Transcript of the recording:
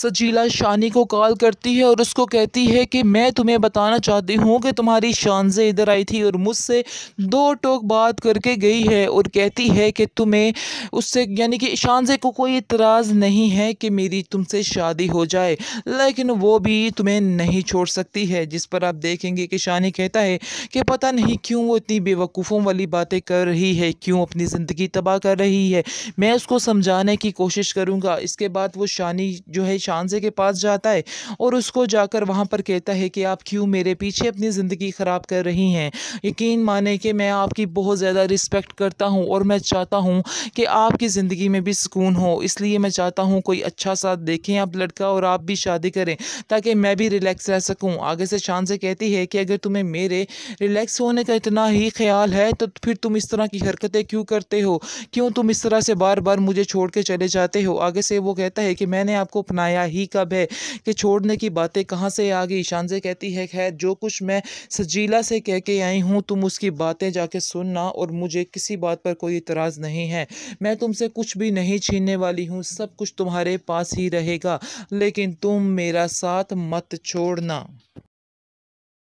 सजीला शानी को कॉल करती है और उसको कहती है कि मैं तुम्हें बताना चाहती हूँ कि तुम्हारी शानजे इधर आई थी और मुझसे दो टोक बात करके गई है और कहती है कि तुम्हें उससे यानी कि शानजे को कोई इतराज़ नहीं है कि मेरी तुमसे शादी हो जाए लेकिन वो भी तुम्हें नहीं छोड़ सकती है जिस पर आप देखेंगे कि शानी कहता है कि पता नहीं क्यों वो इतनी बेवकूफ़ों वाली बातें कर रही है क्यों अपनी ज़िंदगी तबाह कर रही है मैं उसको समझाने की कोशिश करूँगा इसके बाद वो शानी जो है शानजे के पास जाता है और उसको जाकर वहाँ पर कहता है कि आप क्यों मेरे पीछे अपनी ज़िंदगी ख़राब कर रही हैं यकीन माने कि मैं आपकी बहुत ज़्यादा रिस्पेक्ट करता हूँ और मैं चाहता हूँ कि आपकी ज़िंदगी में भी सुकून हो इसलिए मैं चाहता हूँ कोई अच्छा साथ देखें आप लड़का और आप भी शादी करें ताकि मैं भी रिलैक्स रह सकूँ आगे से शानजे कहती है कि अगर तुम्हें मेरे रिलैक्स होने का इतना ही ख्याल है तो फिर तुम इस तरह की हरकतें क्यों करते हो क्यों तुम इस तरह से बार बार मुझे छोड़ के चले जाते हो आगे से वो कहता है कि मैंने आपको अपनाया आया ही कब है कि छोड़ने की बातें कहाँ से आ गई शानजे कहती है खैर जो कुछ मैं सजीला से कह के आई हूँ तुम उसकी बातें जाके सुनना और मुझे किसी बात पर कोई इतराज़ नहीं है मैं तुमसे कुछ भी नहीं छीनने वाली हूँ सब कुछ तुम्हारे पास ही रहेगा लेकिन तुम मेरा साथ मत छोड़ना